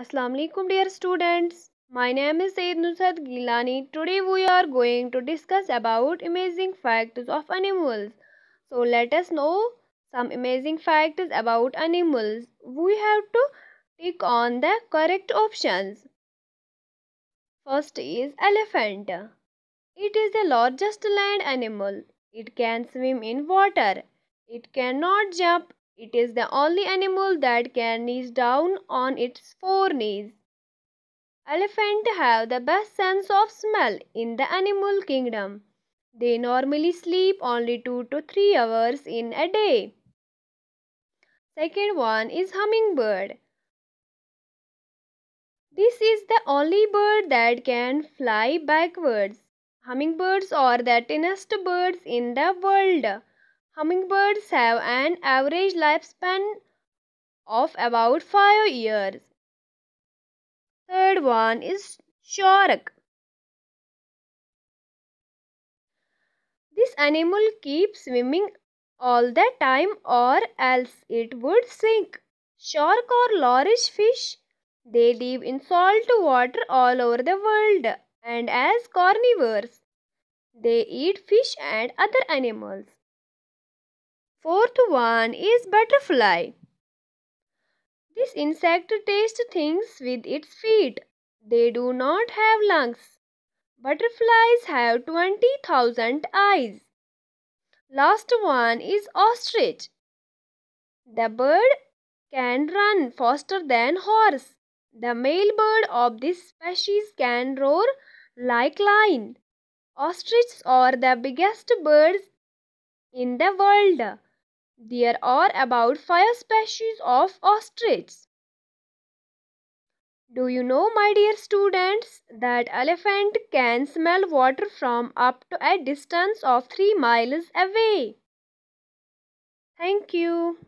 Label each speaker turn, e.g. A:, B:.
A: Assalamu alaikum dear students. My name is Sayyid Nusrat Gilani. Today we are going to discuss about amazing facts of animals. So let us know some amazing facts about animals. We have to tick on the correct options. First is elephant. It is the largest land animal. It can swim in water. It cannot jump it is the only animal that can knees down on its four knees. Elephants have the best sense of smell in the animal kingdom. They normally sleep only 2 to 3 hours in a day. Second one is hummingbird. This is the only bird that can fly backwards. Hummingbirds are the tiniest birds in the world. Hummingbirds have an average lifespan of about 5 years. Third one is shark. This animal keeps swimming all the time or else it would sink. Shark or large fish, they live in salt water all over the world and as carnivores. They eat fish and other animals. Fourth one is butterfly. This insect tastes things with its feet. They do not have lungs. Butterflies have 20,000 eyes. Last one is ostrich. The bird can run faster than horse. The male bird of this species can roar like lion. Ostriches are the biggest birds in the world. There are about 5 species of ostriches. Do you know, my dear students, that elephant can smell water from up to a distance of 3 miles away? Thank you.